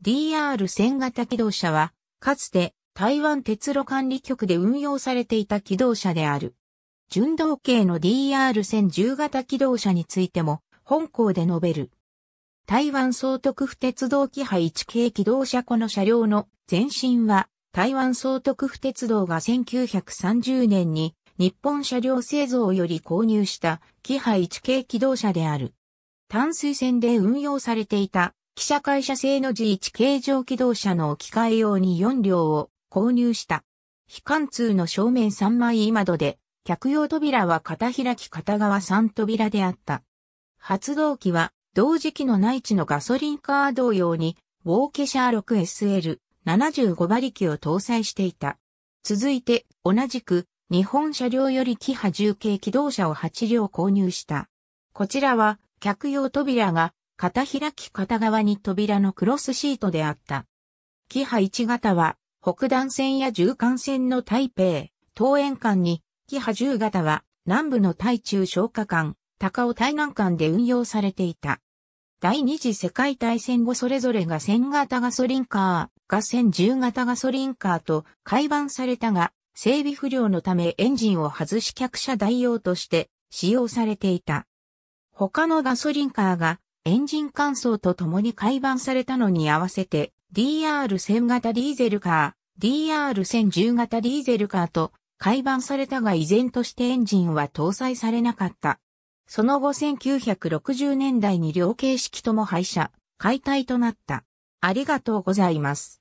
DR1000 型機動車は、かつて台湾鉄路管理局で運用されていた機動車である。純道系の DR1010 型機動車についても、本校で述べる。台湾総督府鉄道機配1系機動車この車両の前身は、台湾総督府鉄道が1930年に日本車両製造より購入した機配1系機動車である。淡水線で運用されていた記者会社製の G1 形状機動車の置き換え用に4両を購入した。非貫通の正面3枚窓で、客用扉は片開き片側3扉であった。発動機は、同時期の内地のガソリンカー同様に、ウォーケシャー 6SL 75馬力を搭載していた。続いて、同じく、日本車両よりキハ10系機動車を8両購入した。こちらは、客用扉が片開き片側に扉のクロスシートであった。キハ1型は、北段線や縦貫線の台北、東園間に、キハ10型は、南部の台中消化間、高尾台南間で運用されていた。第二次世界大戦後それぞれが1000型ガソリンカーが1010型ガソリンカーと改版されたが、整備不良のためエンジンを外し客車代用として使用されていた。他のガソリンカーがエンジン乾燥とともに改版されたのに合わせて DR1000 型ディーゼルカー、DR1010 型ディーゼルカーと改版されたが依然としてエンジンは搭載されなかった。その後1960年代に両形式とも廃車、解体となった。ありがとうございます。